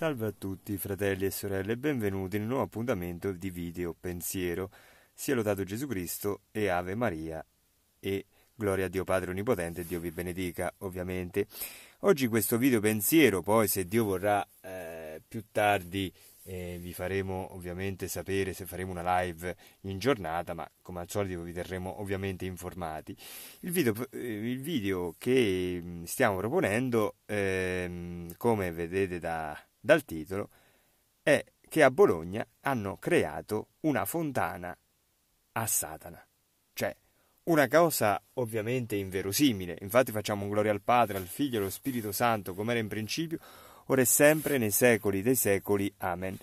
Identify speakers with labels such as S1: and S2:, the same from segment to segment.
S1: Salve a tutti fratelli e sorelle benvenuti in un nuovo appuntamento di Video Pensiero. Sia lodato Gesù Cristo e Ave Maria e gloria a Dio Padre Onnipotente, Dio vi benedica ovviamente. Oggi questo video pensiero, poi se Dio vorrà eh, più tardi eh, vi faremo ovviamente sapere se faremo una live in giornata, ma come al solito vi terremo ovviamente informati. Il video, eh, il video che mm, stiamo proponendo, eh, come vedete da dal titolo è che a Bologna hanno creato una fontana a Satana. Cioè, una cosa ovviamente inverosimile, infatti facciamo un gloria al Padre, al Figlio e allo Spirito Santo, come era in principio, ora e sempre, nei secoli dei secoli. Amen.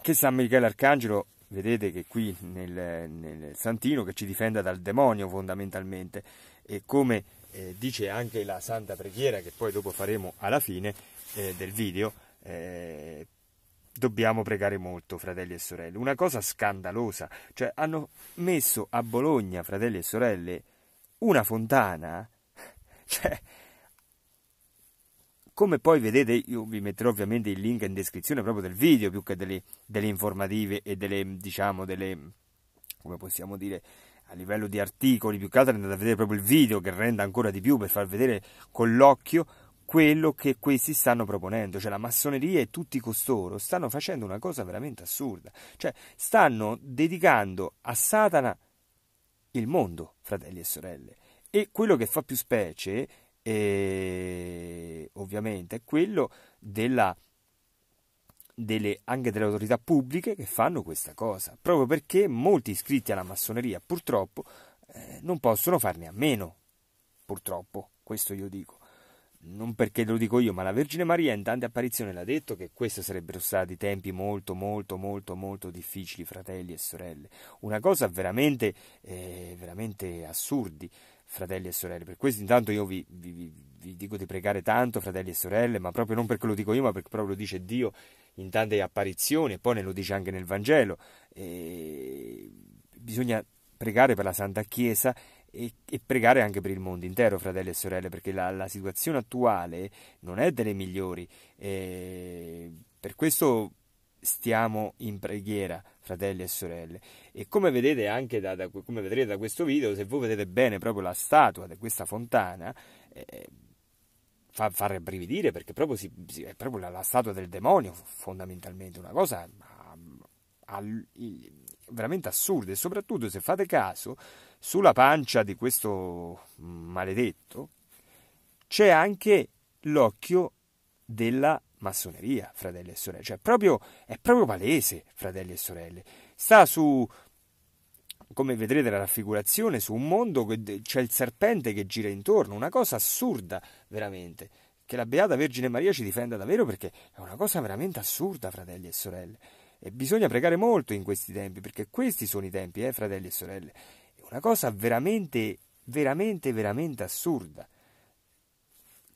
S1: Che San Michele Arcangelo, vedete che qui nel, nel Santino, che ci difenda dal demonio fondamentalmente, e come eh, dice anche la Santa Preghiera, che poi dopo faremo alla fine, eh, del video, eh, dobbiamo pregare molto, fratelli e sorelle. Una cosa scandalosa, cioè hanno messo a Bologna, fratelli e sorelle, una fontana, cioè, come poi vedete, io vi metterò ovviamente il link in descrizione proprio del video, più che delle, delle informative e delle, diciamo, delle, come possiamo dire, a livello di articoli, più che altro andate a vedere proprio il video che renda ancora di più per far vedere con l'occhio quello che questi stanno proponendo, cioè la massoneria e tutti costoro stanno facendo una cosa veramente assurda, cioè stanno dedicando a Satana il mondo, fratelli e sorelle. E quello che fa più specie, eh, ovviamente, è quello della, delle, anche delle autorità pubbliche che fanno questa cosa, proprio perché molti iscritti alla massoneria purtroppo eh, non possono farne a meno, purtroppo, questo io dico non perché lo dico io, ma la Vergine Maria in tante apparizioni l'ha detto che questi sarebbero stati tempi molto, molto, molto, molto difficili, fratelli e sorelle. Una cosa veramente, eh, veramente assurdi, fratelli e sorelle. Per questo intanto io vi, vi, vi, dico di pregare tanto, fratelli e sorelle, ma proprio non perché lo dico io, ma perché proprio lo dice Dio in tante apparizioni e poi ne lo dice anche nel Vangelo. E eh, bisogna pregare per la Santa Chiesa e, e, pregare anche per il mondo intero, fratelli e sorelle, perché la, la situazione attuale non è delle migliori. E per questo stiamo in preghiera, fratelli e sorelle. E come vedete anche da, da, come vedrete da questo video, se voi vedete bene proprio la statua di questa fontana, eh, fa, fa rabbrividire perché proprio si, si, è proprio la, la, statua del demonio, fondamentalmente, una cosa al, veramente assurde, soprattutto se fate caso, sulla pancia di questo maledetto c'è anche l'occhio della massoneria, fratelli e sorelle, cioè proprio, è proprio palese, fratelli e sorelle, sta su, come vedrete la raffigurazione, su un mondo che c'è il serpente che gira intorno, una cosa assurda veramente, che la Beata Vergine Maria ci difenda davvero perché è una cosa veramente assurda, fratelli e sorelle. E bisogna pregare molto in questi tempi, perché questi sono i tempi, eh, fratelli e sorelle. È una cosa veramente, veramente, veramente assurda.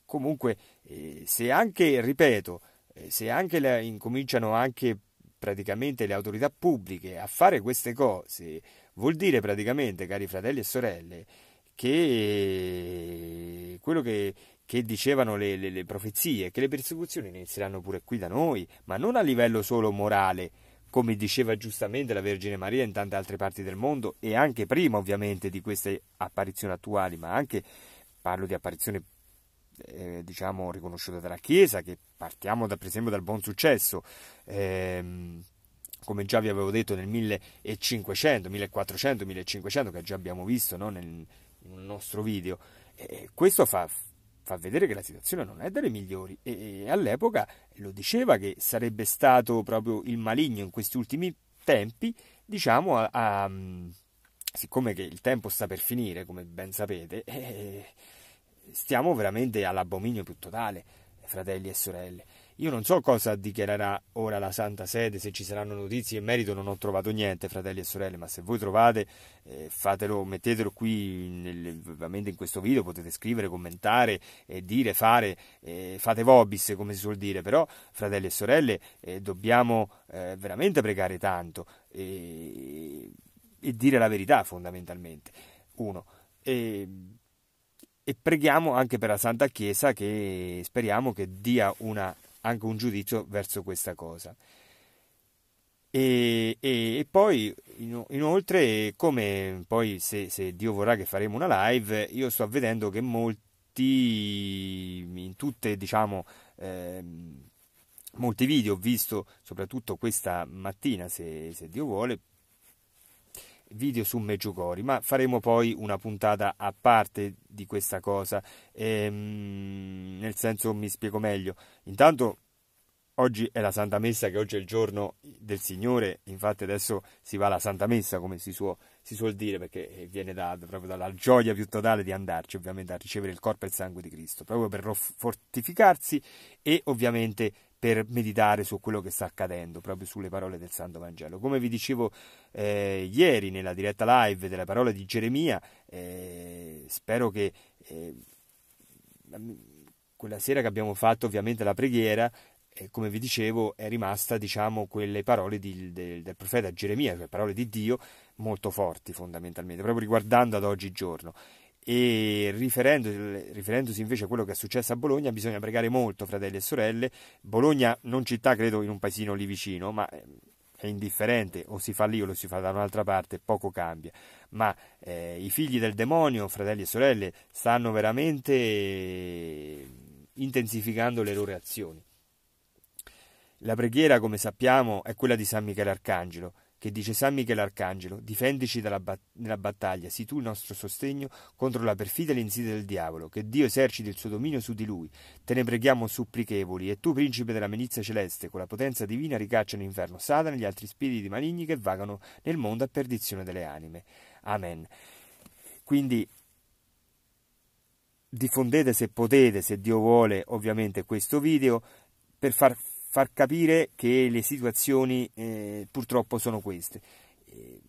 S1: Comunque, eh, se anche, ripeto, eh, se anche la, incominciano anche praticamente le autorità pubbliche a fare queste cose, vuol dire praticamente, cari fratelli e sorelle, che quello che, che dicevano le, le, le profezie, che le persecuzioni inizieranno pure qui da noi, ma non a livello solo morale, come diceva giustamente la Vergine Maria in tante altre parti del mondo e anche prima ovviamente di queste apparizioni attuali, ma anche parlo di apparizioni eh, diciamo riconosciute dalla Chiesa, che partiamo da, per esempio dal buon successo. Eh, come già vi avevo detto nel 1500, 1400, 1500 che già abbiamo visto no, nel, nel nostro video, eh, questo fa, fa vedere che la situazione non è delle migliori e, e all'epoca lo diceva che sarebbe stato proprio il maligno in questi ultimi tempi, diciamo, a, a, siccome che il tempo sta per finire, come ben sapete, eh, stiamo veramente all'abominio più totale, fratelli e sorelle. Io non so cosa dichiarerà ora la Santa Sede, se ci saranno notizie in merito non ho trovato niente, fratelli e sorelle, ma se voi trovate eh, fatelo, mettetelo qui nel, ovviamente in questo video, potete scrivere, commentare, eh, dire, fare, eh, fate vobis come si suol dire, però fratelli e sorelle eh, dobbiamo eh, veramente pregare tanto e, e, dire la verità fondamentalmente. Uno. E, e preghiamo anche per la Santa Chiesa che speriamo che dia una anche un giudizio verso questa cosa. E, e, e, poi inoltre, come poi se, se, Dio vorrà che faremo una live, io sto vedendo che molti, in tutte diciamo, eh, molti video ho visto, soprattutto questa mattina, se, se Dio vuole, video su Meggiugori, ma faremo poi una puntata a parte di questa cosa, ehm, nel senso mi spiego meglio. Intanto oggi è la Santa Messa, che oggi è il giorno del Signore, infatti adesso si va alla Santa Messa, come si, suo, si suol dire, perché eh, viene da, proprio dalla gioia più totale di andarci, ovviamente a ricevere il corpo e il sangue di Cristo, proprio per fortificarsi e ovviamente per meditare su quello che sta accadendo, proprio sulle parole del Santo Vangelo. Come vi dicevo eh, ieri nella diretta live delle parole di Geremia, eh, spero che eh, quella sera che abbiamo fatto ovviamente la preghiera, eh, come vi dicevo, è rimasta diciamo quelle parole di, del, del, profeta Geremia, cioè parole di Dio molto forti fondamentalmente, proprio riguardando ad oggi giorno e riferendosi, riferendosi, invece a quello che è successo a Bologna bisogna pregare molto fratelli e sorelle Bologna non città credo in un paesino lì vicino ma eh, è indifferente o si fa lì o lo si fa da un'altra parte poco cambia ma eh, i figli del demonio fratelli e sorelle stanno veramente intensificando le loro azioni la preghiera come sappiamo è quella di San Michele Arcangelo che dice San Michele Arcangelo, difendici dalla bat- nella battaglia, sii tu il nostro sostegno contro la perfida e l'insidia del diavolo, che Dio eserciti il suo dominio su di lui. Te ne preghiamo supplichevoli, e tu, principe della milizia celeste, con la potenza divina ricaccia inferno Satana e gli altri spiriti maligni che vagano nel mondo a perdizione delle anime. Amen. Quindi diffondete se potete, se Dio vuole, ovviamente questo video per far far capire che le situazioni eh, purtroppo sono queste. Eh,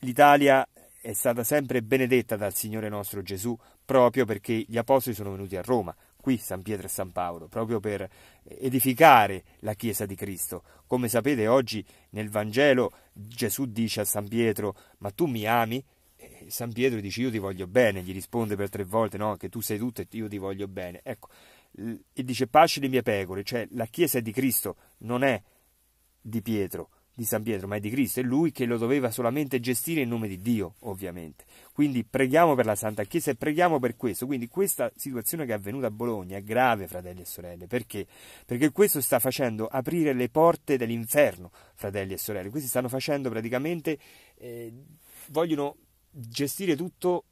S1: L'Italia è stata sempre benedetta dal Signore nostro Gesù proprio perché gli apostoli sono venuti a Roma, qui San Pietro e San Paolo, proprio per edificare la Chiesa di Cristo. Come sapete oggi nel Vangelo Gesù dice a San Pietro, ma tu mi ami? E San Pietro dice io ti voglio bene, gli risponde per tre volte, no, che tu sei tutto e io ti voglio bene. Ecco, e dice pace le mie pecore, cioè la Chiesa è di Cristo, non è di Pietro, di San Pietro, ma è di Cristo, è lui che lo doveva solamente gestire in nome di Dio, ovviamente. Quindi preghiamo per la Santa Chiesa e preghiamo per questo. Quindi questa situazione che è avvenuta a Bologna è grave, fratelli e sorelle, perché? Perché questo sta facendo aprire le porte dell'inferno, fratelli e sorelle. Questi stanno facendo praticamente, eh, vogliono gestire tutto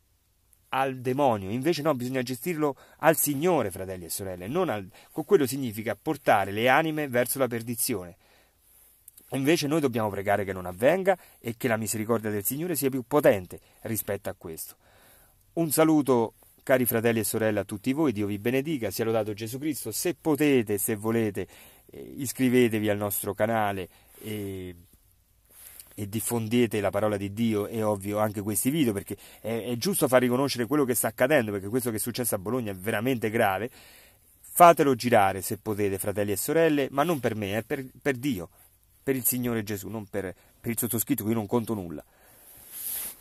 S1: al demonio, invece no, bisogna gestirlo al Signore, fratelli e sorelle, non al... quello significa portare le anime verso la perdizione. Invece noi dobbiamo pregare che non avvenga e che la misericordia del Signore sia più potente rispetto a questo. Un saluto cari fratelli e sorelle a tutti voi, Dio vi benedica, sia lodato Gesù Cristo, se potete, se volete, eh, iscrivetevi al nostro canale e e diffondete la parola di Dio e ovvio anche questi video perché è, è, giusto far riconoscere quello che sta accadendo perché questo che è successo a Bologna è veramente grave fatelo girare se potete fratelli e sorelle ma non per me è per, per Dio per il Signore Gesù non per, per il sottoscritto che io non conto nulla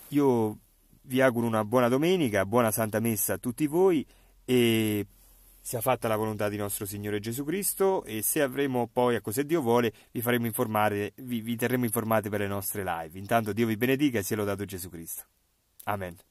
S1: io vi auguro una buona domenica buona santa messa a tutti voi e sia fatta la volontà di nostro Signore Gesù Cristo e se avremo poi, a cos'è ecco, Dio vuole, vi, faremo informare, vi, vi terremo informati per le nostre live. Intanto Dio vi benedica e sia lodato Gesù Cristo. Amen.